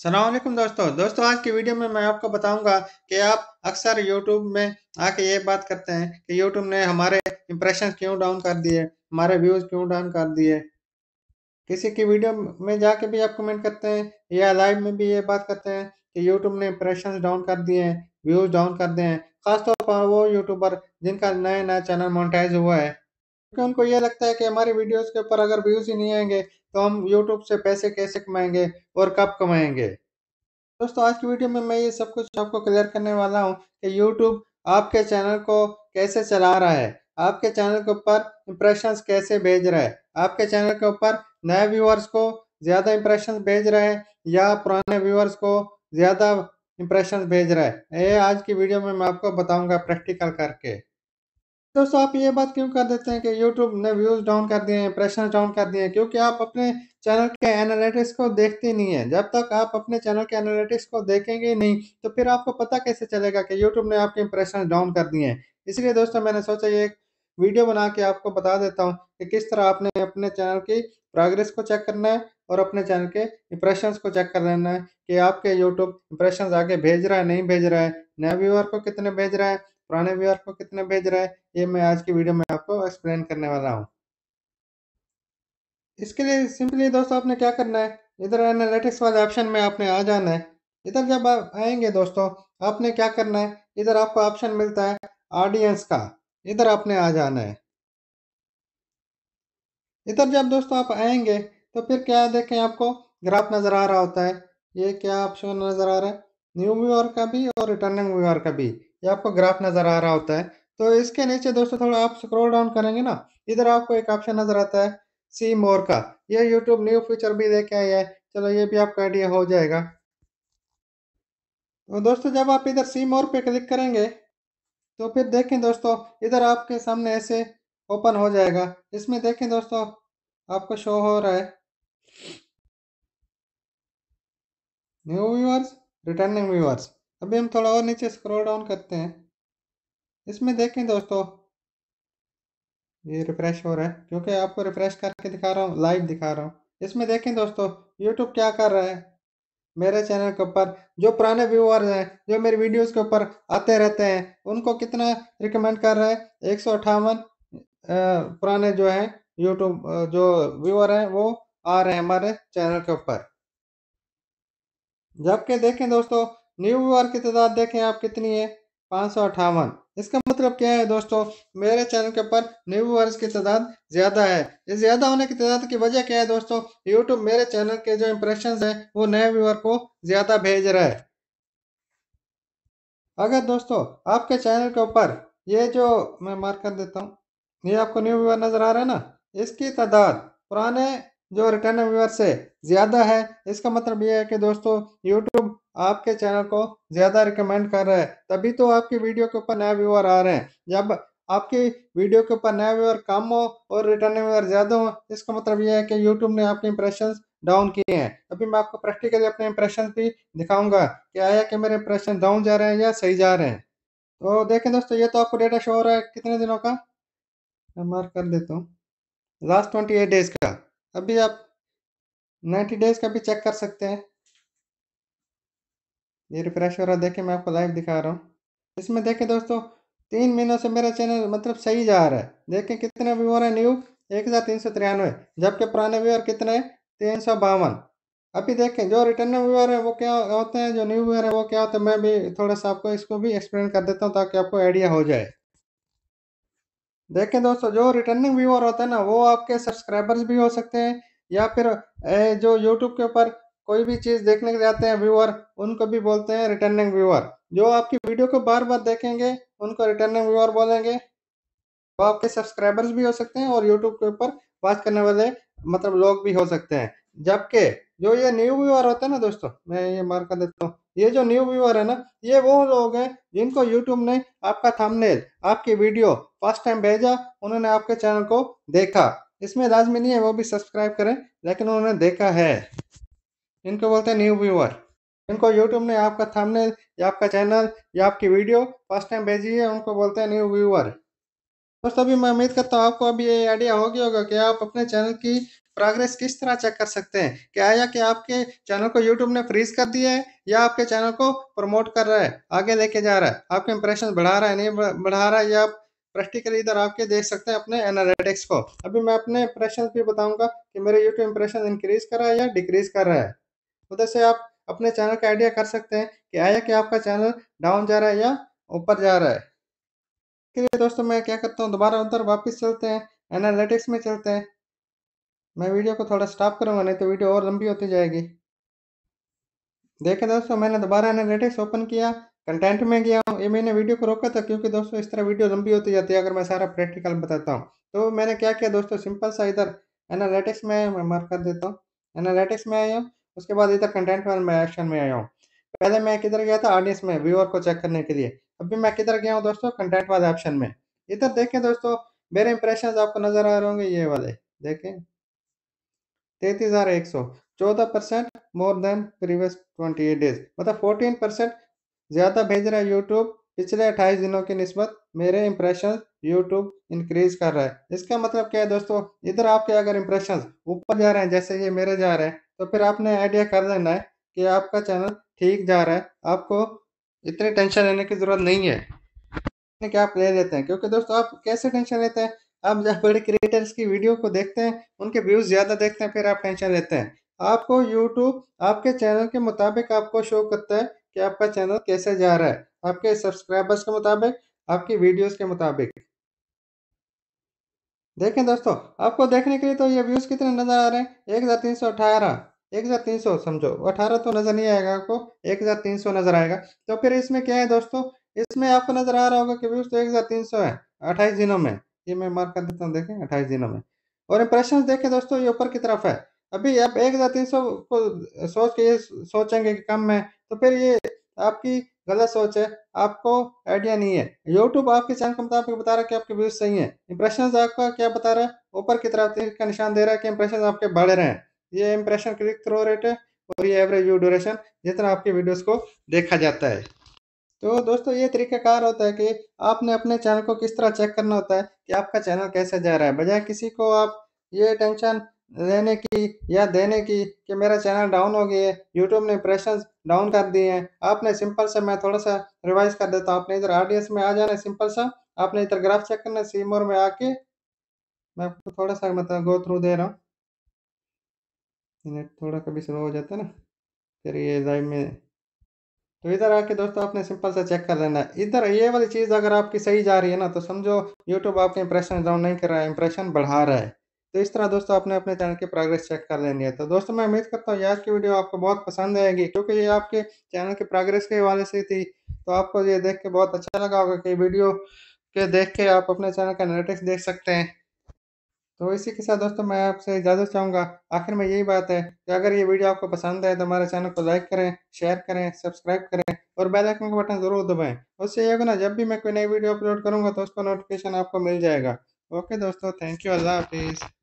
सलामकुम दोस्तों दोस्तों आज की वीडियो में मैं आपको बताऊंगा कि आप अक्सर यूट्यूब में आके ये बात करते हैं कि यूट्यूब ने हमारे इम्प्रेशन क्यों डाउन कर दिए हमारे व्यूज़ क्यों डाउन कर दिए किसी की वीडियो में जाके भी आप कमेंट करते हैं या लाइव में भी ये बात करते हैं कि यूट्यूब ने इम्प्रेशन डाउन कर दिए हैं व्यूज़ डाउन कर दिए हैं खासतौर पर वो यूट्यूबर जिनका नया नया चैनल मोनिटाइज हुआ है क्योंकि उनको ये लगता है कि हमारी वीडियोज़ के ऊपर अगर व्यूज़ ही नहीं आएंगे तो हम यूट्यूब से पैसे कैसे कमाएंगे और कब कमाएंगे दोस्तों आज की वीडियो में मैं ये सब कुछ आपको क्लियर करने वाला हूँ कि यूट्यूब आपके चैनल को कैसे चला रहा है आपके चैनल के ऊपर इम्प्रेशन कैसे भेज रहा है आपके चैनल के ऊपर नए व्यूअर्स को ज़्यादा इंप्रेशन भेज रहा है या पुराने व्यूअर्स को ज़्यादा इम्प्रेशन भेज रहा है ये आज की वीडियो में मैं आपको बताऊंगा प्रैक्टिकल करके दोस्तों आप ये बात क्यों कर देते हैं कि YouTube ने व्यूज डाउन कर दिए हैं इंप्रेशन डाउन कर दिए हैं क्योंकि आप अपने चैनल के एनालिटिक्स को देखते नहीं हैं जब तक आप अपने चैनल के एनालिटिक्स को देखेंगे नहीं तो फिर आपको पता कैसे चलेगा कि YouTube ने आपके इंप्रेशन डाउन कर दिए हैं इसलिए दोस्तों मैंने सोचा ये एक वीडियो बना के आपको बता देता हूँ कि किस तरह आपने अपने चैनल की प्रोग्रेस को चेक करना है और अपने चैनल के इंप्रेशन को चेक कर लेना है कि आपके यूट्यूब इंप्रेशन आगे भेज रहा है नहीं भेज रहा है नए व्यूअर को कितने भेज रहा है पुराने व्यूअर को कितने भेज रहा है ये मैं आज की वीडियो में आपको एक्सप्लेन करने वाला हूँ इसके लिए सिंपली दोस्तों आपने क्या करना है इधर एनालिटिक्स वाले ऑप्शन में आपने आ जाना है इधर जब आप आएंगे दोस्तों आपने क्या करना है इधर आपको ऑप्शन मिलता है ऑडियंस का इधर आपने आ जाना है इधर जब दोस्तों आप आएंगे तो फिर क्या देखें आपको ग्राफ नज़र आ रहा होता है ये क्या ऑप्शन नज़र आ रहा है न्यू व्यूअर का भी और रिटर्निंग व्यूअर का भी ये आपको ग्राफ नज़र आ रहा होता है तो इसके नीचे दोस्तों थोड़ा आप स्क्रॉल डाउन करेंगे ना इधर आपको एक ऑप्शन नज़र आता है सी मोर का ये यूट्यूब न्यू फीचर भी देखे आई है चलो ये भी आपका आइडिया हो जाएगा तो दोस्तों जब आप इधर सी मोर पे क्लिक करेंगे तो फिर देखें दोस्तों इधर आपके सामने ऐसे ओपन हो जाएगा इसमें देखें दोस्तों आपको शो हो रहा है न्यू व्यूअर्स रिटर्निंग व्यूअर्स अभी हम थोड़ा और नीचे स्क्रॉल डाउन करते हैं इसमें देखें दोस्तों ये रिफ्रेश हो रहा है क्योंकि आपको रिफ्रेश करके दिखा रहा हूँ लाइव दिखा रहा हूँ इसमें देखें दोस्तों यूट्यूब क्या कर रहा है मेरे चैनल के ऊपर जो पुराने व्यूअर्स हैं जो मेरे वीडियोस के ऊपर आते रहते हैं उनको कितना रिकमेंड कर रहा है एक पुराने जो हैं यूट्यूब जो व्यूअर हैं वो आ रहे हैं हमारे चैनल के ऊपर जबकि देखें दोस्तों न्यू व्यूअर की तादाद देखें आप कितनी है पाँच सौ इसका मतलब क्या है दोस्तों मेरे चैनल के ऊपर न्यू व्यूअर्स की तादाद ज़्यादा है इस ज़्यादा होने की तादाद की वजह क्या है दोस्तों यूट्यूब मेरे चैनल के जो इम्प्रेशन है वो नए व्यूअर को ज़्यादा भेज रहा है अगर दोस्तों आपके चैनल के ऊपर ये जो मैं मार्क कर देता हूँ ये आपको न्यू व्यूअर नज़र आ रहा है ना इसकी तादाद पुराने जो रिटर्न व्यूअर से ज़्यादा है इसका मतलब यह है कि दोस्तों यूट्यूब आपके चैनल को ज़्यादा रिकमेंड कर रहे हैं तभी तो आपकी वीडियो के ऊपर नए व्यूअर आ रहे हैं जब आपकी वीडियो के ऊपर नया व्यूअर कम हो और रिटर्निंग व्यूअर ज़्यादा हो इसका मतलब यह है कि यूट्यूब ने आपके इंप्रेशन डाउन किए हैं अभी मैं आपको प्रैक्टिकली अपने इंप्रेशन भी दिखाऊंगा कि आया कि मेरे इंप्रेशन डाउन जा रहे हैं या सही जा रहे हैं तो देखें दोस्तों ये तो आपको डेटा शो हो रहा है कितने दिनों का मैं मार्क कर देता हूँ लास्ट ट्वेंटी एट डेज़ का अभी आप नाइन्टी डेज़ का भी चेक कर सकते हैं ये रिफ्रेश हो रहा देखिए मैं आपको लाइव दिखा रहा हूँ इसमें देखें दोस्तों तीन महीनों से मेरा चैनल मतलब सही जा रहा है देखें कितने व्यूअर हैं न्यू एक हज़ार तीन सौ तिरानवे जबकि पुराने व्यूअर कितने हैं तीन सौ बावन अभी देखें जो रिटर्निंग व्यूअर है वो क्या होते हैं जो न्यू व्यूअर है वो क्या होते हैं मैं भी थोड़ा सा आपको इसको भी एक्सप्लेन कर देता हूँ ताकि आपको आइडिया हो जाए देखें दोस्तों जो रिटर्निंग व्यूअर होता है ना वो आपके सब्सक्राइबर्स भी हो सकते हैं या फिर जो यूट्यूब के ऊपर कोई भी चीज़ देखने के जाते हैं व्यूअर उनको भी बोलते हैं रिटर्निंग व्यूअर जो आपकी वीडियो को बार बार देखेंगे उनको रिटर्निंग व्यूअर बोलेंगे वो तो आपके सब्सक्राइबर्स भी हो सकते हैं और यूट्यूब के ऊपर बात करने वाले मतलब लोग भी हो सकते हैं जबकि जो ये न्यू व्यूअर होते हैं ना दोस्तों मैं ये मार कर देता हूँ ये जो न्यू व्यूअर है ना ये वो लोग हैं जिनको यूट्यूब ने आपका थंबनेल आपकी वीडियो फर्स्ट टाइम भेजा उन्होंने आपके चैनल को देखा इसमें लाजमी नहीं है वो भी सब्सक्राइब करें लेकिन उन्होंने देखा है इनको बोलते हैं न्यू व्यूअर इनको यूट्यूब ने आपका थंबनेल या आपका चैनल या आपकी वीडियो फर्स्ट टाइम भेजी है उनको बोलते हैं न्यू व्यूअर दोस्तों अभी मैं उम्मीद करता हूँ आपको अभी ये आइडिया हो गया होगा कि आप अपने चैनल की प्रोग्रेस किस तरह चेक कर सकते हैं क्या या कि आपके चैनल को यूट्यूब ने फ्रीज कर दिया है या आपके चैनल को प्रमोट कर रहा है आगे लेके जा रहा है आपके इंप्रेशन बढ़ा रहा है नहीं बढ़ा रहा है या आप प्रैक्टिकली इधर आपके देख सकते हैं अपने एनालिटिक्स को अभी मैं अपने इंप्रेशन भी बताऊंगा कि मेरे यूट्यूब इंप्रेशन इंक्रीज कर रहा है या डिक्रीज कर रहा है उधर से आप अपने चैनल का आइडिया कर सकते हैं कि आया कि आपका चैनल डाउन जा रहा है या ऊपर जा रहा है चलिए दोस्तों मैं क्या करता हूँ दोबारा उधर वापस चलते हैं एनालिटिक्स में चलते हैं मैं वीडियो को थोड़ा स्टॉप करूँगा नहीं तो वीडियो और लंबी होती जाएगी देखें दोस्तों मैंने दोबारा एनालिटिक्स ओपन किया कंटेंट में गया हूँ ये मैंने वीडियो को रोका था क्योंकि दोस्तों इस तरह वीडियो लंबी होती जाती है अगर मैं सारा प्रैक्टिकल बताता हूँ तो मैंने क्या किया दोस्तों सिंपल सा इधर एनालिटिक्स में मैं मार्क कर देता हूँ एनालिटिक्स में आया हूँ उसके बाद इधर कंटेंट में एक्शन में आया हूँ पहले मैं किधर गया था ऑडियंस में व्यूअर को चेक करने के लिए अभी मैं किधर गया हूँ दोस्तों कंटेंट वाले ऑप्शन में इधर देखें दोस्तों मेरे इंप्रेशन आपको नजर आ रहे होंगे ये वाले देखें तैतीस हजार एक सौ चौदह percent more than previous twenty eight days मतलब फोर्टीन परसेंट ज़्यादा भेज रहा है यूट्यूब पिछले अट्ठाईस दिनों की नस्बत मेरे इंप्रेशन यूट्यूब इंक्रीज कर रहा है इसका मतलब क्या है दोस्तों इधर आपके अगर इंप्रेशन ऊपर जा रहे हैं जैसे ये मेरे जा रहे हैं तो फिर आपने आइडिया कर देना है कि आपका चैनल ठीक जा रहा है आपको इतने टेंशन लेने की ज़रूरत नहीं है क्या आप ले लेते हैं क्योंकि दोस्तों आप कैसे टेंशन लेते हैं आप जब बड़े क्रिएटर्स की वीडियो को देखते हैं उनके व्यूज़ ज़्यादा देखते हैं फिर आप टेंशन लेते हैं आपको यूट्यूब आपके चैनल के मुताबिक आपको शो करता है कि आपका चैनल कैसे जा रहा है आपके सब्सक्राइबर्स के मुताबिक आपकी वीडियोस के मुताबिक देखें दोस्तों आपको देखने के लिए तो ये व्यूज़ कितने नज़र आ रहे हैं एक हज़ार तीन सौ अठारह एक हज़ार तीन सौ समझो अठारह तो नज़र नहीं आएगा आपको एक हज़ार तीन सौ नज़र आएगा तो फिर इसमें क्या है दोस्तों इसमें आपको नज़र आ रहा होगा कि व्यूज तो एक हज़ार तीन सौ है अट्ठाईस दिनों में ये मैं मार्क कर देता हूँ देखें अट्ठाईस दिनों में और इंप्रेशन देखें दोस्तों ये ऊपर की तरफ है अभी आप एक हज़ार तीन सौ को सोच के ये सोचेंगे कि कम है तो फिर ये आपकी गलत सोच है आपको आइडिया नहीं है यूट्यूब आपके चैनल के मुताबिक बता रहा है कि आपके व्यूज सही है इंप्रेशन आपका क्या बता रहा है ऊपर की तरफ का निशान दे रहा है कि इंप्रेशन आपके बढ़ रहे हैं ये इंप्रेशन क्लिक थ्रो रेट है और ये एवरेज व्यू ड्यूरेशन जितना आपके वीडियोस को देखा जाता है तो दोस्तों ये तरीकाकार होता है कि आपने अपने चैनल को किस तरह चेक करना होता है कि आपका चैनल कैसे जा रहा है बजाय किसी को आप ये टेंशन लेने की या देने की कि मेरा चैनल डाउन हो गया है यूट्यूब ने इंप्रेशन डाउन कर दिए हैं आपने सिंपल से मैं थोड़ा सा रिवाइज कर देता हूँ आपने इधर ऑडियंस में आ जाना सिंपल सा आपने इधर ग्राफ चेक करना सीमोर में आके मैं आपको थोड़ा सा मतलब गो थ्रू दे रहा हूँ नेट थोड़ा कभी स्लो हो जाता है ना फिर ये ड्राइव में तो इधर आके दोस्तों आपने सिंपल सा चेक कर लेना है इधर ये वाली चीज़ अगर आपकी सही जा रही है ना तो समझो यूट्यूब आपके इंप्रेशन डाउन नहीं कर रहा है इंप्रेशन बढ़ा रहा है तो इस तरह दोस्तों आपने अपने चैनल की प्रोग्रेस चेक कर लेनी है तो दोस्तों मैं उम्मीद करता हूँ आज की वीडियो आपको बहुत पसंद आएगी क्योंकि ये आपके चैनल की प्रोग्रेस के हवाले से थी तो आपको ये देख के बहुत अच्छा लगा होगा कि वीडियो के देख के आप अपने चैनल का नेटिक्स देख सकते हैं तो इसी के साथ दोस्तों मैं आपसे इजाज़त चाहूँगा आखिर में यही बात है कि अगर ये वीडियो आपको पसंद है तो हमारे चैनल को लाइक करें शेयर करें सब्सक्राइब करें और बेल आइकन का बटन ज़रूर दबाएं उससे ये होगा ना जब भी मैं कोई नई वीडियो अपलोड करूँगा तो उसका नोटिफिकेशन आपको मिल जाएगा ओके दोस्तों थैंक यू अल्लाह हाफिज़